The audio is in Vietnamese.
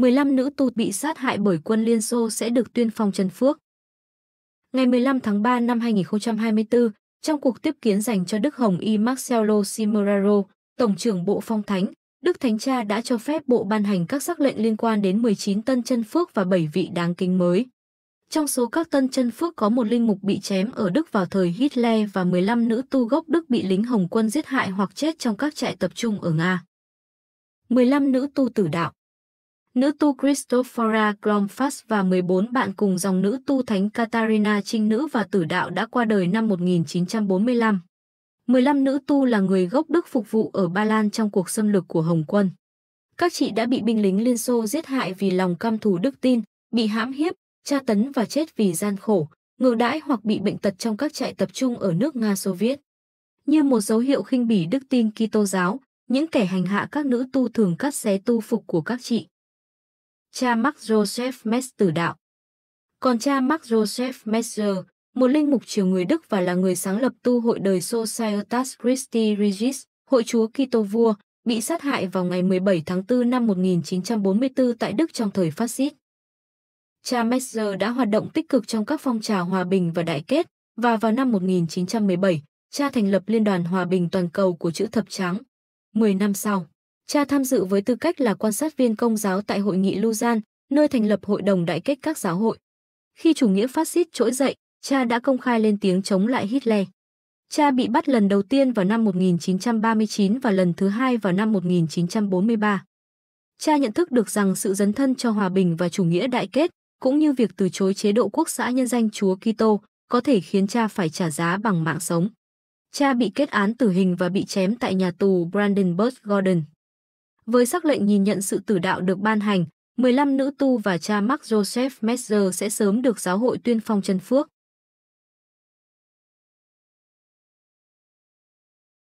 15 nữ tu bị sát hại bởi quân Liên Xô sẽ được tuyên phong Trần Phước. Ngày 15 tháng 3 năm 2024, trong cuộc tiếp kiến dành cho Đức Hồng Y Marcelo Simoraro, Tổng trưởng Bộ Phong Thánh, Đức Thánh Cha đã cho phép Bộ ban hành các sắc lệnh liên quan đến 19 tân chân phước và 7 vị đáng kính mới. Trong số các tân chân phước có một linh mục bị chém ở Đức vào thời Hitler và 15 nữ tu gốc Đức bị lính Hồng quân giết hại hoặc chết trong các trại tập trung ở Nga. 15 nữ tu tử đạo nữ tu Christophora Kromfas và 14 bạn cùng dòng nữ tu Thánh Katarina Trinh Nữ và Tử Đạo đã qua đời năm 1945. 15 nữ tu là người gốc Đức phục vụ ở Ba Lan trong cuộc xâm lược của Hồng quân. Các chị đã bị binh lính Liên Xô giết hại vì lòng căm thù đức tin, bị hãm hiếp, tra tấn và chết vì gian khổ, ngược đãi hoặc bị bệnh tật trong các trại tập trung ở nước Nga Xô Viết. Như một dấu hiệu khinh bỉ đức tin Kitô giáo, những kẻ hành hạ các nữ tu thường cắt xé tu phục của các chị cha Mark Joseph Metz tử đạo. Còn cha Mark Joseph Metzer, một linh mục triều người Đức và là người sáng lập tu hội đời Societas Christi Regis, hội chúa Kitô vua, bị sát hại vào ngày 17 tháng 4 năm 1944 tại Đức trong thời phát xít. Cha Metzer đã hoạt động tích cực trong các phong trào hòa bình và đại kết, và vào năm 1917, cha thành lập Liên đoàn Hòa bình Toàn cầu của chữ Thập Trắng. 10 năm sau, Cha tham dự với tư cách là quan sát viên công giáo tại hội nghị Luzan, nơi thành lập hội đồng đại kết các giáo hội. Khi chủ nghĩa phát xít trỗi dậy, cha đã công khai lên tiếng chống lại Hitler. Cha bị bắt lần đầu tiên vào năm 1939 và lần thứ hai vào năm 1943. Cha nhận thức được rằng sự dấn thân cho hòa bình và chủ nghĩa đại kết, cũng như việc từ chối chế độ quốc xã nhân danh Chúa Kitô, có thể khiến cha phải trả giá bằng mạng sống. Cha bị kết án tử hình và bị chém tại nhà tù Brandenburg Gordon. Với sắc lệnh nhìn nhận sự tử đạo được ban hành, 15 nữ tu và cha Mark Joseph Messer sẽ sớm được giáo hội tuyên phong chân phước.